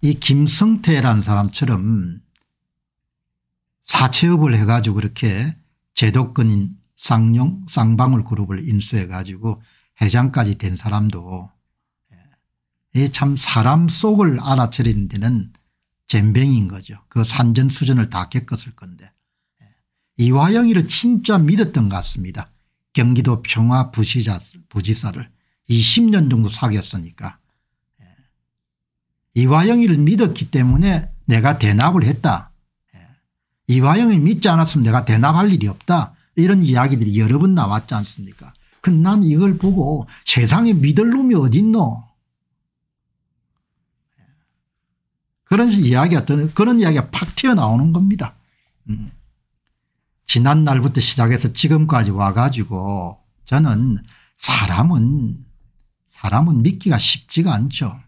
이 김성태라는 사람처럼 사채업을 해가지고 그렇게 제도권인 쌍용 쌍방울 그룹을 인수해가지고 회장까지 된 사람도 예, 참 사람 속을 알아차리는 데는 젬병인 거죠. 그 산전수전을 다 겪었을 건데 예, 이화영이를 진짜 믿었던 것 같습니다. 경기도 평화 부지사를 20년 정도 사귀었으니까 이화영이를 믿었기 때문에 내가 대납을 했다. 예. 이화영이 믿지 않았으면 내가 대납할 일이 없다. 이런 이야기들이 여러 번 나왔지 않습니까 그럼 난 이걸 보고 세상에 믿을 놈이 어딨노 예. 그런 이야기가 그런 이야기가 팍 튀어나오는 겁니다. 음. 지난 날부터 시작해서 지금까지 와가지고 저는 사람은 사람은 믿기가 쉽지가 않죠.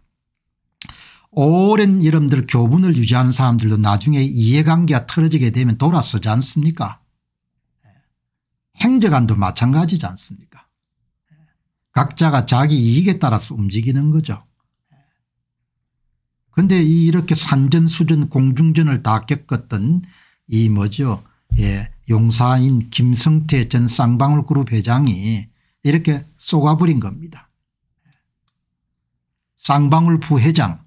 오랜 이름들 교분을 유지하는 사람들도 나중에 이해관계가 틀어지게 되면 돌아서지 않습니까 행정안도 마찬가지지 않습니까 각자가 자기 이익에 따라서 움직이는 거죠. 그런데 이렇게 산전수전 공중전을 다 겪었던 이 뭐죠 예, 용사인 김성태 전 쌍방울그룹 회장이 이렇게 쏘가버린 겁니다. 쌍방울 부회장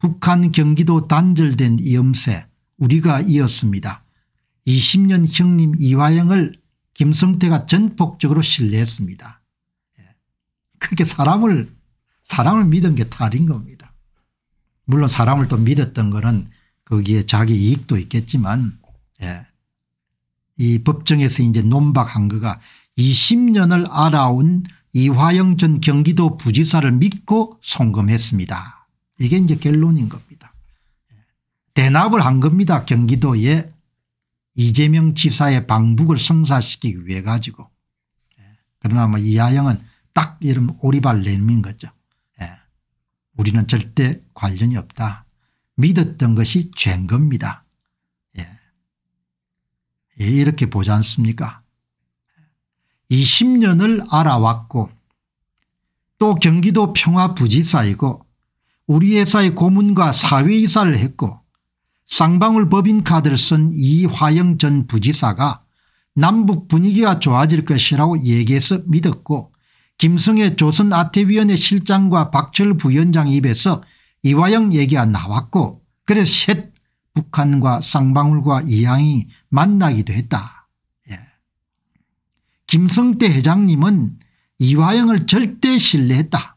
북한 경기도 단절된 염세 우리가 이었습니다. 20년 형님 이화영을 김성태가 전폭적으로 신뢰했습니다. 예. 그렇게 사람을 사람을 믿은 게 탈인 겁니다. 물론 사람을 또 믿었던 거는 거기에 자기 이익도 있겠지만 예. 이 법정에서 이제 논박한 거가 20년을 알아온 이화영 전 경기도 부지사를 믿고 송금했습니다. 이게 이제 결론인 겁니다. 예. 대납을 한 겁니다. 경기도에 이재명 지사의 방북을 성사시키기 위해 가지고. 예. 그러나 뭐 이하영은 딱 이름 오리발 내민 거죠. 예. 우리는 절대 관련이 없다. 믿었던 것이 죄인 겁니다. 예, 이렇게 보지 않습니까 20년을 알아왔고 또 경기도 평화부지사이고 우리 회사의 고문과 사회이사를 했고 쌍방울 법인카드를 쓴 이화영 전 부지사가 남북 분위기가 좋아질 것이라고 얘기해서 믿었고 김성애 조선아태위원회 실장과 박철 부위원장 입에서 이화영 얘기가 나왔고 그래서 셋 북한과 쌍방울과 이양이 만나기도 했다. 예. 김성태 회장님은 이화영을 절대 신뢰했다.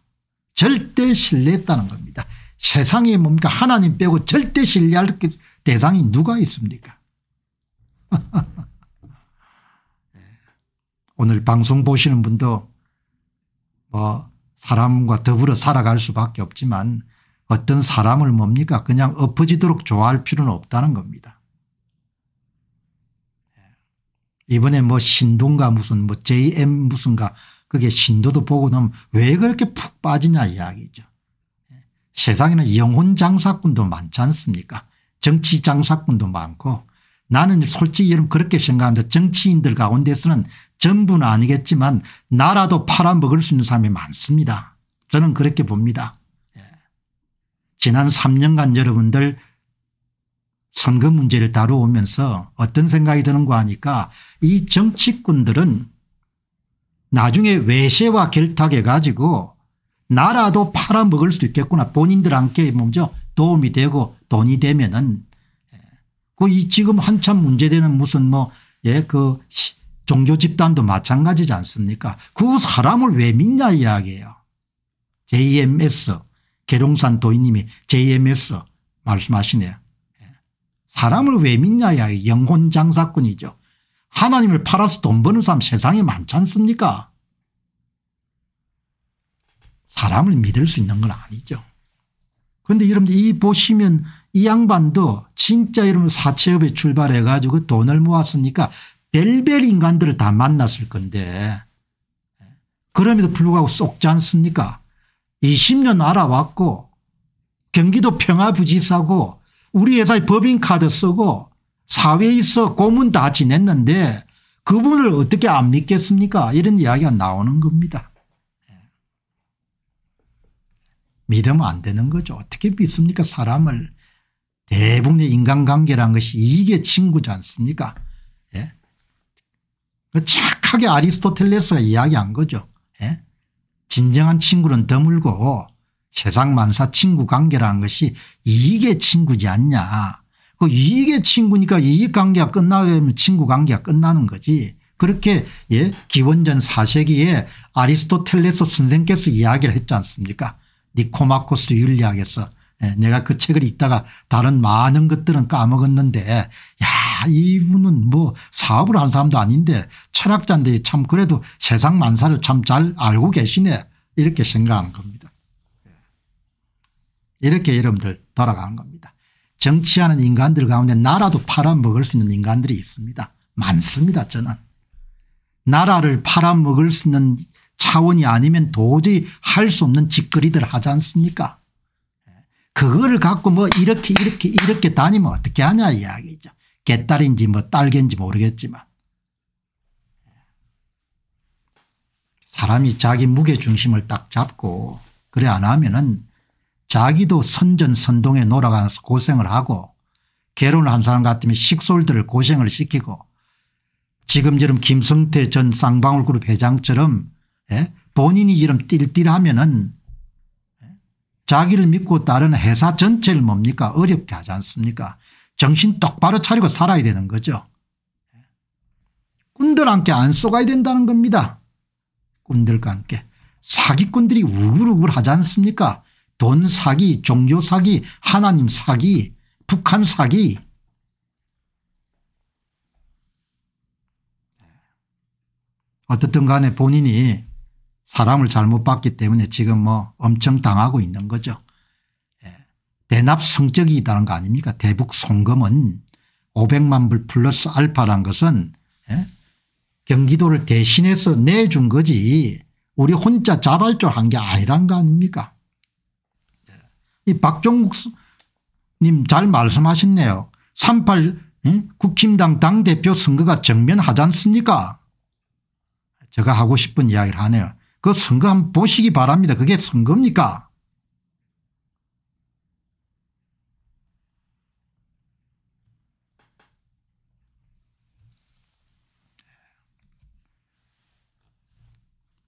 절대 신뢰했다는 겁니다. 세상에 뭡니까 하나님 빼고 절대 신뢰할 대상이 누가 있습니까 오늘 방송 보시는 분도 뭐 사람과 더불어 살아갈 수밖에 없지만 어떤 사람을 뭡니까 그냥 엎어지도록 좋아할 필요는 없다는 겁니다. 이번에 뭐 신동가 무슨 뭐 JM 무슨가 그게 신도도 보고 나면 왜 그렇게 푹 빠지냐 이야기죠. 세상에는 영혼 장사꾼도 많지 않습니까 정치 장사꾼도 많고 나는 솔직히 여러분 그렇게 생각합니다. 정치인들 가운데서는 전부는 아니겠지만 나라도 팔아먹을 수 있는 사람이 많습니다. 저는 그렇게 봅니다. 예. 지난 3년간 여러분들 선거 문제를 다루오면서 어떤 생각이 드는가 하니까 이 정치꾼들은 나중에 외세와 결탁해 가지고 나라도 팔아먹을 수도 있겠구나. 본인들한테 먼저 도움이 되고 돈이 되면은 예. 그이 지금 한참 문제되는 무슨 뭐 예 그 종교 집단도 마찬가지지 않습니까? 그 사람을 왜 믿냐 이야기예요. JMS 계룡산 도인님이 JMS 말씀하시네요. 예. 사람을 왜 믿냐 이야기 영혼장사꾼이죠. 하나님을 팔아서 돈 버는 사람 세상에 많지 않습니까 사람을 믿을 수 있는 건 아니죠. 그런데 여러분들 이 보시면 이 양반도 진짜 여러분 사채업에 출발해 가지고 돈을 모았으니까 별별 인간들을 다 만났을 건데 그럼에도 불구하고 썩지 않습니까 20년 알아왔고 경기도 평화부지사고 우리 회사에 법인카드 쓰고 사회에서 고문 다 지냈는데 그분을 어떻게 안 믿겠습니까 이런 이야기가 나오는 겁니다. 예. 믿으면 안 되는 거죠. 어떻게 믿습니까 사람을 대부분의 인간관계란 것이 이게 친구지 않습니까 예? 그 착하게 아리스토텔레스가 이야기한 거죠. 예? 진정한 친구는 드물고 세상 만사 친구 관계라는 것이 이게 친구지 않냐 그이게 친구니까 이익관계가 끝나면 친구관계가 끝나는 거지. 그렇게 예 기원전 4세기에 아리스토텔레스 선생께서 이야기를 했지 않습니까 니코마코스 윤리학에서 예, 내가 그 책을 읽다가 다른 많은 것들은 까먹었는데 야 이분은 뭐 사업을 한 사람도 아닌데 철학자인데 참 그래도 세상 만사를 참 잘 알고 계시네 이렇게 생각한 겁니다. 예. 이렇게 여러분들 돌아간 겁니다. 정치하는 인간들 가운데 나라도 팔아먹을 수 있는 인간들이 있습니다. 많습니다 저는. 나라를 팔아먹을 수 있는 차원이 아니면 도저히 할 수 없는 짓거리들 하지 않습니까 그거를 갖고 뭐 이렇게 이렇게 이렇게 다니면 어떻게 하냐 이야기죠. 개딸인지 뭐 딸개인지 모르겠지만 사람이 자기 무게중심을 딱 잡고 그래 안 하면은 자기도 선전선동에 놀아가서 고생을 하고 결혼한 사람 같으면 식솔들을 고생을 시키고 지금처럼 김성태 전 쌍방울그룹 회장처럼 예? 본인이 이름 띨띨하면 은 예? 자기를 믿고 따르는 회사 전체를 뭡니까 어렵게 하지 않습니까 정신 똑바로 차리고 살아야 되는 거죠. 꾼들한께안 예? 쏘가야 된다는 겁니다. 꾼들과 함께 사기꾼들이 우글우글 하지 않습니까 돈 사기 종교 사기 하나님 사기 북한 사기 어떻든 간에 본인이 사람을 잘못 봤기 때문에 지금 뭐 엄청 당하고 있는 거죠. 예. 대납 성적이 있다는 거 아닙니까 대북 송금은 500만 불 플러스 알파란 것은 예? 경기도를 대신해서 내준 거지 우리 혼자 자발적으로 한 게 아니란 거 아닙니까 이 박종국 님잘 말씀하셨네요. 38 예? 국힘당 당대표 선거가 정면하지 않습니까 제가 하고 싶은 이야기를 하네요. 그 선거 한번 보시기 바랍니다. 그게 선거입니까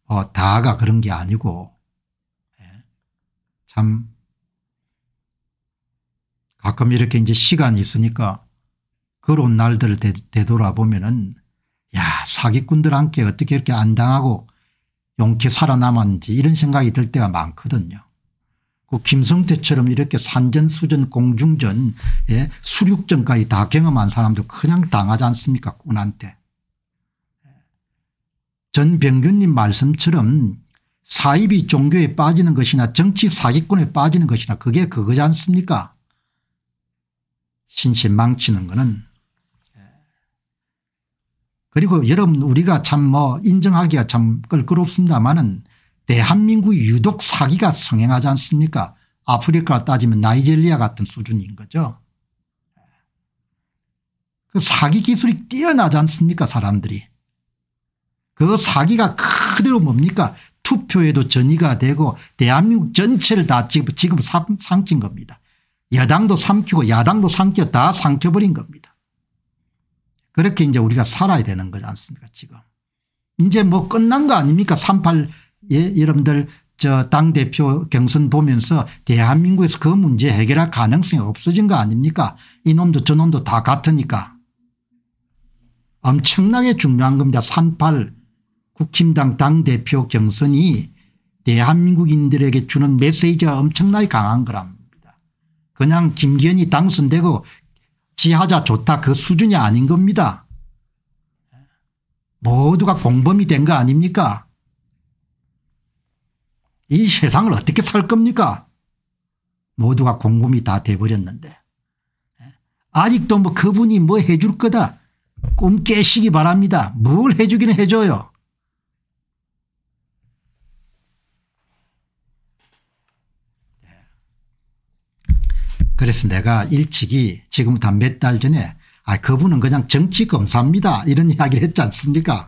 어, 다가 그런 게 아니고 예? 참 가끔 이렇게 이제 시간이 있으니까 그런 날들을 되, 돌아보면은야 사기꾼들 함께 어떻게 이렇게 안 당하고 용케 살아남았는지 이런 생각이 들 때가 많거든요. 그 김성태처럼 이렇게 산전수전 공중전 예, 수륙전까지 다 경험한 사람도 그냥 당하지 않습니까 꾼한테. 전병균님 말씀처럼 사입이 종교에 빠지는 것이나 정치 사기꾼에 빠지는 것이나 그게 그거지 않습니까 신신 망치는 것은 예. 그리고 여러분 우리가 참 뭐 인정하기가 참 껄끄럽습니다마는 대한민국이 유독 사기가 성행하지 않습니까 아프리카 따지면 나이젤리아 같은 수준인 거죠. 예. 그 사기 기술이 뛰어나지 않습니까 사람들이. 그 사기가 그대로 뭡니까 투표에도 전이가 되고 대한민국 전체를 다 지금, 지금 삼킨 겁니다. 여당도 삼키고 야당도 삼켜 다 삼켜버린 겁니다. 그렇게 이제 우리가 살아야 되는 거지 않습니까 지금. 이제 뭐 끝난 거 아닙니까 38 예, 여러분들 저 당대표 경선 보면서 대한민국에서 그 문제 해결할 가능성이 없어진 거 아닙니까 이놈도 저놈도 다 같으니까 엄청나게 중요한 겁니다 38 국힘당 당대표 경선이 대한민국인들에게 주는 메시지가 엄청나게 강한 거랍니다. 그냥 김기현이 당선되고 지하자 좋다 그 수준이 아닌 겁니다. 모두가 공범이 된 거 아닙니까 이 세상을 어떻게 살 겁니까 모두가 공범이 다 돼버렸는데 아직도 뭐 그분이 뭐 해줄 거다 꿈 깨시기 바랍니다. 뭘 해주기는 해줘요. 그래서 내가 일찍이 지금부터 몇 달 전에 아 그분은 그냥 정치 검사입니다 이런 이야기를 했지 않습니까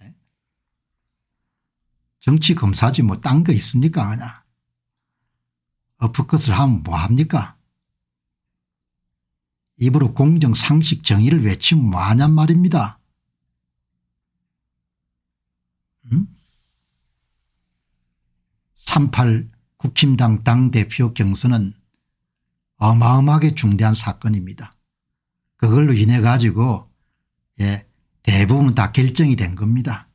네? 정치 검사지 뭐 딴 거 있습니까 그냥 어프컷을 하면 뭐합니까 입으로 공정 상식 정의를 외치면 뭐하냔 말입니다 음? 38 국힘당 당대표 경선은 어마어마하게 중대한 사건입니다. 그걸로 인해 가지고 예, 대부분 다 결정이 된 겁니다.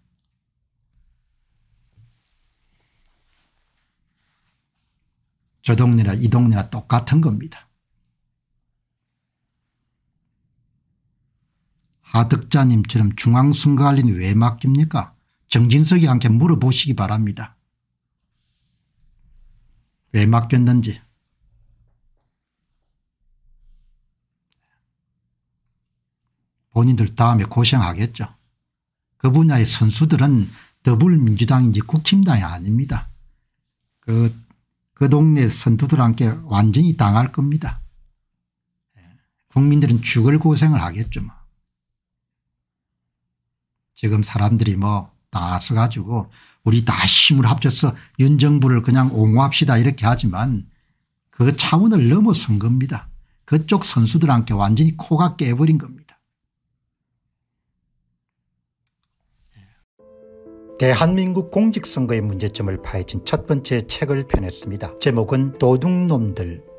저동네나이동네나 똑같은 겁니다. 하덕자님처럼 중앙선거관리는 왜 맡깁니까? 정진석이한테 물어보시기 바랍니다. 왜 맡겼는지. 본인들 다음에 고생하겠죠. 그 분야의 선수들은 더불민주당인지 국힘당이 아닙니다. 그, 그 동네 선두들한테 완전히 당할 겁니다. 국민들은 죽을 고생을 하겠죠. 뭐. 지금 사람들이 뭐나서 가지고 우리 다 힘을 합쳐서 윤 정부를 그냥 옹호합시다 이렇게 하지만 그 차원을 넘어선 겁니다. 그쪽 선수들한테 완전히 코가 깨버린 겁니다. 대한민국 공직선거의 문제점을 파헤친 첫 번째 책을 펴냈습니다. 제목은 도둑놈들